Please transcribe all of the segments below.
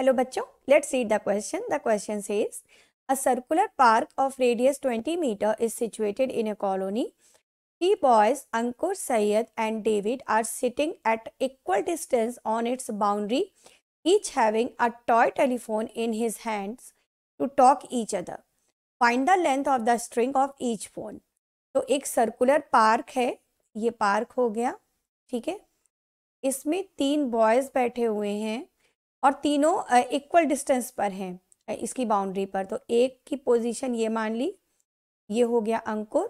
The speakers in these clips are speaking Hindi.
हेलो बच्चों let's read the question the question says a circular park of radius twenty metre is situated in a colony three boys Ankur Syed and David are sitting at equal distance on its boundary each having a toy telephone in his hands to talk each other find the length of the string of each phone तो एक सर्कुलर पार्क है ये पार्क हो गया ठीक है इसमें तीन बॉयज बैठे हुए हैं और तीनों इक्वल डिस्टेंस पर हैं इसकी बाउंड्री पर तो एक की पोजीशन ये मान ली ये हो गया अंकुर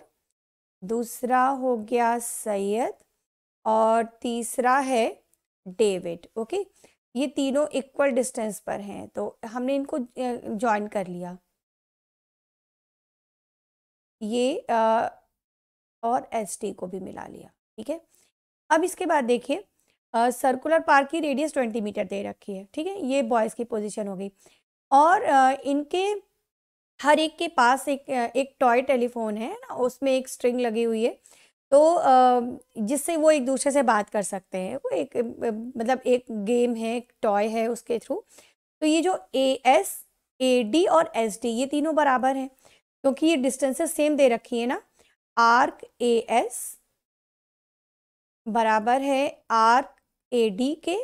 दूसरा हो गया सैयद और तीसरा है डेविड ओके ये तीनों इक्वल डिस्टेंस पर हैं तो हमने इनको जॉइन कर लिया ये आ, और एस टी को भी मिला लिया ठीक है अब इसके बाद देखिए सर्कुलर पार्क की रेडियस ट्वेंटी मीटर दे रखी है ठीक है ये बॉयज़ की पोजीशन हो गई और इनके हर एक के पास एक एक टॉय टेलीफोन है ना उसमें एक स्ट्रिंग लगी हुई है तो जिससे वो एक दूसरे से बात कर सकते हैं वो एक मतलब एक गेम है एक टॉय है उसके थ्रू तो ये जो ए एस ए डी और एस डी ये तीनों बराबर हैं क्योंकि ये डिस्टेंसेस सेम दे रखी है ना आर्क ए एस बराबर है आर्क ए डी के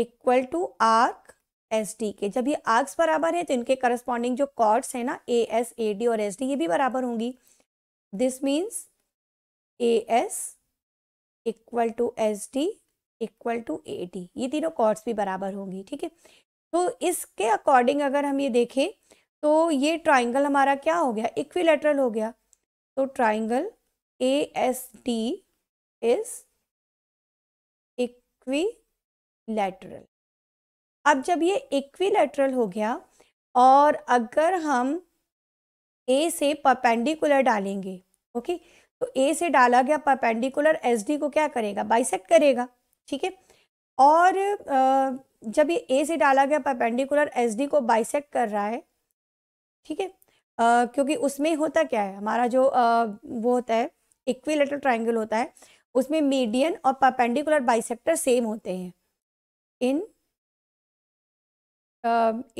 equal to arc S D के जब ये आर्क्स बराबर है तो इनके करस्पॉन्डिंग जो कॉर्ड्स हैं ना ए एस ए डी और एस डी ये भी बराबर होंगी this means A S equal to S D equal to A D ये तीनों कॉर्ड्स भी बराबर होंगी ठीक है तो इसके अकॉर्डिंग अगर हम ये देखें तो ये ट्राइंगल हमारा क्या हो गया इक्विलेटरल हो गया तो triangle A S D is equilateral अब जब ये इक्विलैटरल हो गया और अगर हम ए से परपेंडिकुलर डालेंगे ओके तो ए से डाला गया परपेंडिकुलर एस डी को क्या करेगा बाइसेक्ट करेगा ठीक है और जब ये ए से डाला गया परपेंडिकुलर एस डी को बाइसेक कर रहा है ठीक है क्योंकि उसमें होता क्या है हमारा जो आ, वो होता है इक्विलेटरल ट्राइंगल होता है उसमें मीडियन और परपेंडिकुलर बाइसेक्टर सेम होते हैं in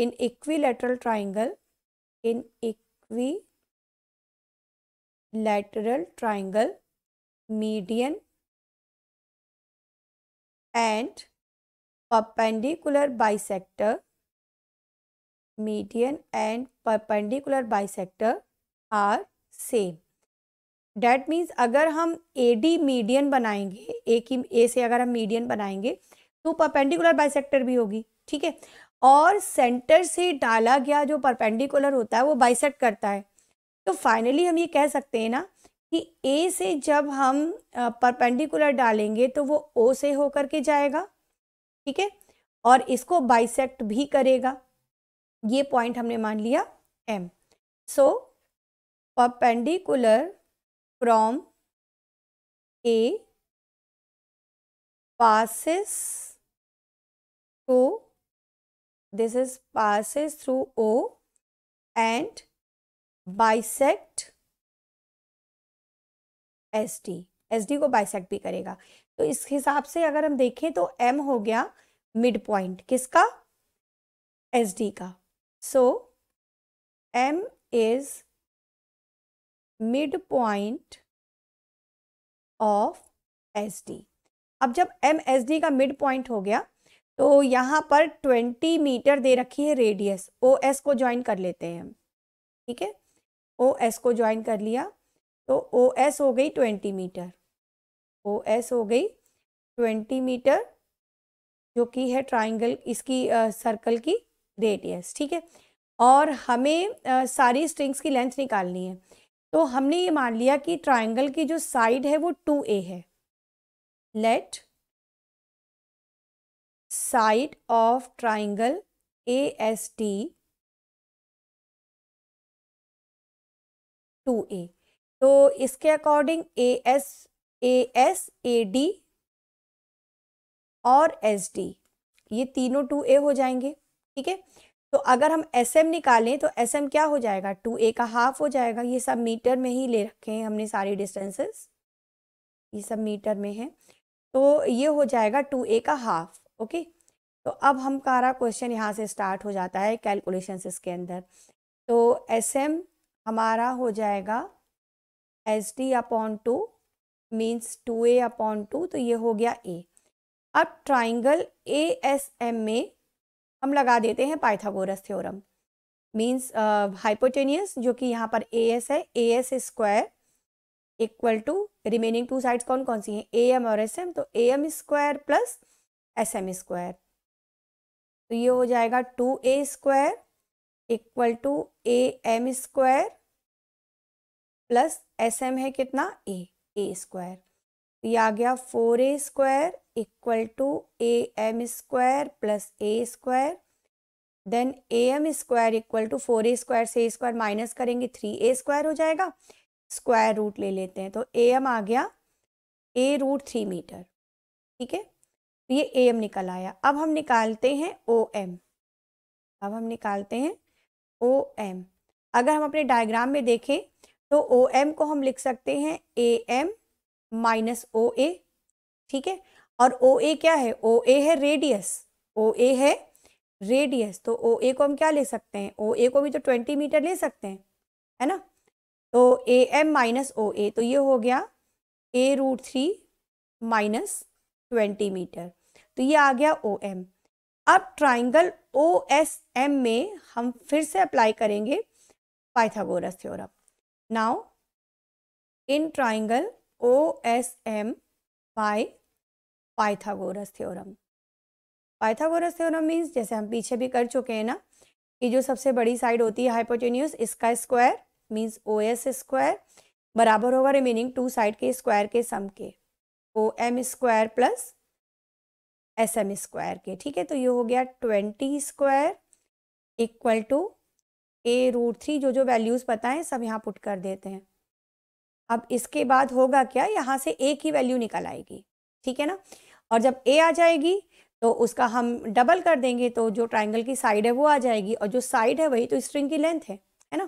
in equilateral triangle in equilateral triangle median and perpendicular bisector median and perpendicular bisector are same that means अगर हम ए डी मीडियन बनाएंगे ए की ए से अगर हम मीडियन बनाएंगे तो परपेंडिकुलर बाइसेक्टर भी होगी ठीक है और सेंटर से डाला गया जो परपेंडिकुलर होता है वो बाइसेक्ट करता है तो फाइनली हम ये कह सकते हैं ना कि ए से जब हम परपेंडिकुलर डालेंगे तो वो ओ से होकर के जाएगा ठीक है और इसको बाइसेक्ट भी करेगा ये पॉइंट हमने मान लिया M so perpendicular from A passes to this is passes through O and bisect SD SD को bisect भी करेगा तो इस हिसाब से अगर हम देखें तो M हो गया मिड पॉइंट किसका एस डी का so M is mid point of S D अब जब एम एस डी का मिड पॉइंट हो गया तो यहाँ पर ट्वेंटी मीटर दे रखी है रेडियस ओ एस को ज्वाइन कर लेते हैं हम ठीक है ओ एस को ज्वाइन कर लिया तो ओ एस हो गई ट्वेंटी मीटर ओ एस हो गई ट्वेंटी मीटर जो कि है ट्राइंगल इसकी सर्कल सर्कल की रेडियस ठीक है और हमें uh, सारी स्ट्रिंग्स की लेंथ निकालनी है तो हमने ये मान लिया कि ट्राइंगल की जो साइड है वो टू ए है let side of triangle A S T two A तो इसके according A S A S A D और एस डी ये तीनों टू ए हो जाएंगे ठीक है तो अगर हम एस एम निकालें तो एस एम क्या हो जाएगा टू ए का हाफ हो जाएगा ये सब मीटर में ही ले रखे हैं हमने सारी डिस्टेंसेस ये सब मीटर में है तो ये हो जाएगा टू ए का हाफ ओके तो अब हम कारा क्वेश्चन यहाँ से स्टार्ट हो जाता है कैलकुलेशन इसके अंदर तो एस एम हमारा हो जाएगा S D upon two means two A upon two तो ये हो गया ए अब ट्राइंगल ए एस एम में हम लगा देते हैं Pythagoras theorem means hypotenuse uh, जो कि यहाँ पर ए एस है A S square equal to remaining two sides कौन कौन सी हैं ए एम और एस एम तो A M square plus S M square तो ये हो जाएगा two A square equal to A M square plus S M है कितना ए ए स्क्वायर ये आ गया four A square two A M square plus a square then A M square equal to four A square से ए स्क्वायर माइनस करेंगे थ्री ए स्क्वायर हो जाएगा स्क्वायर रूट ले लेते हैं तो ए एम आ गया ए रूट थ्री मीटर ठीक है तो ये ए एम निकल आया अब हम निकालते हैं ओ एम अब हम निकालते हैं ओ एम अगर हम अपने डायग्राम में देखें तो ओ एम को हम लिख सकते हैं ए एम माइनस ओ ए ठीक है और ओ ए क्या है ओ ए है रेडियस ओ ए है रेडियस तो ओ ए को हम क्या ले सकते हैं ओ ए को भी तो ट्वेंटी मीटर ले सकते हैं है ना तो ए एम माइनस ओ ए तो ये हो गया a root three minus twenty metre तो ये आ गया ओ एम अब ट्राइंगल ओ एस एम में हम फिर से अप्लाई करेंगे Pythagoras theorem now in triangle O S M by Pythagoras theorem Pythagoras theorem means जैसे हम पीछे भी कर चुके हैं ना कि जो सबसे बड़ी साइड होती है हाइपोटेन्यूज इसका square means O S square बराबर होगा रिमेनिंग टू साइड के स्क्वायर के सम के O M square plus S M square के ठीक है तो ये हो गया twenty square equal to a root three जो जो वैल्यूज़ पता है सब यहाँ पुट कर देते हैं अब इसके बाद होगा क्या यहाँ से ए की वैल्यू निकल आएगी ठीक है ना और जब ए आ जाएगी तो उसका हम डबल कर देंगे तो जो ट्राइंगल की साइड है वो आ जाएगी और जो साइड है वही तो स्ट्रिंग की लेंथ है है ना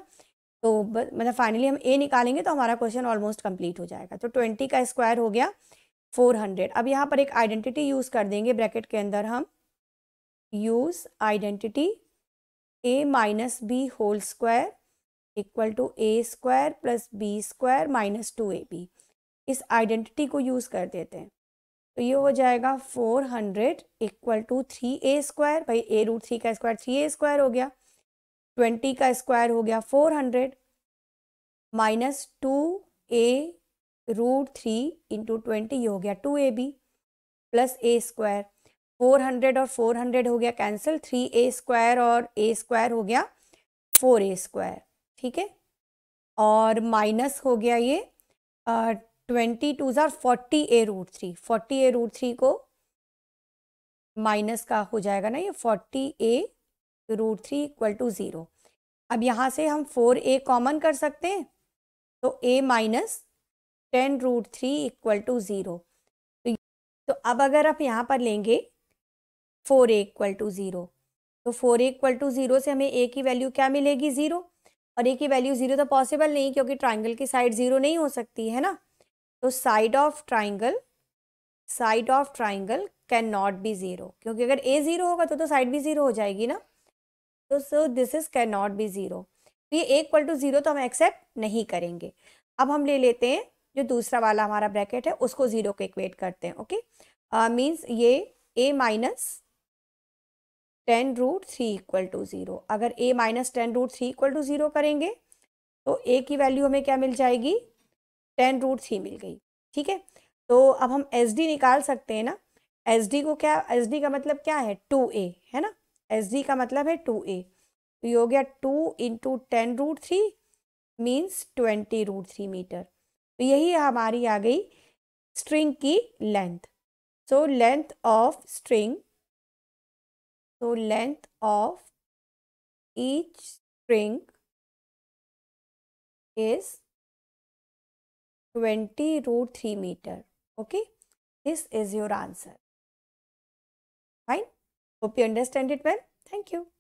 तो मतलब फाइनली हम ए निकालेंगे तो हमारा क्वेश्चन ऑलमोस्ट कम्प्लीट हो जाएगा तो ट्वेंटी का स्क्वायर हो गया फोर हंड्रेड अब यहाँ पर एक आइडेंटिटी यूज़ कर देंगे ब्रैकेट के अंदर हम use identity a minus b whole square equal to A square plus b square minus two a b इस आइडेंटिटी को यूज़ कर देते हैं तो ये हो जाएगा four hundred equal to three a square भाई ए रूट थ्री का स्क्वायर थ्री ए स्क्वायर हो गया ट्वेंटी का स्क्वायर हो गया four hundred minus two a root three into twenty ये हो गया two a B plus a square four hundred और फोर हंड्रेड हो गया कैंसिल थ्री ए स्क्वायर और ए स्क्वायर हो गया फोर ए स्क्वायर ठीक है और माइनस हो गया ये ट्वेंटी टू जार forty a root three forty a root three को माइनस का हो जाएगा ना ये forty a root three equal to zero अब यहाँ से हम फोर ए कॉमन कर सकते हैं तो a minus ten root three equal to zero तो अब अगर आप यहाँ पर लेंगे four a equal to zero तो four a equal to zero से हमें ए की वैल्यू क्या मिलेगी ज़ीरो और ए की वैल्यू ज़ीरो तो पॉसिबल नहीं क्योंकि ट्राइंगल की साइड ज़ीरो नहीं हो सकती है ना तो side of triangle side of triangle can not be zero क्योंकि अगर ए ज़ीरो होगा तो तो साइड भी ज़ीरो हो जाएगी ना तो so this is can not be zero ये इक्वल टू ज़ीरो तो हम एक्सेप्ट नहीं करेंगे अब हम ले लेते हैं जो दूसरा वाला हमारा ब्रैकेट है उसको ज़ीरो को इक्वेट करते हैं ओके मीन्स uh, ये a minus ten root three equal to zero अगर a minus ten root three equal to zero करेंगे तो ए की वैल्यू हमें क्या मिल जाएगी टेन रूट थ्री मिल गई ठीक है तो अब हम एस डी निकाल सकते हैं ना एस डी को क्या एस डी का मतलब क्या है टू ए है ना एस डी का मतलब है टू ए तो ये हो गया two into ten root three means twenty root three metre तो यही हमारी आ गई स्ट्रिंग की length so length of string so length of each string is 20 root 3 meter. Okay. This is your answer. Fine. Hope you understand it well. Thank you.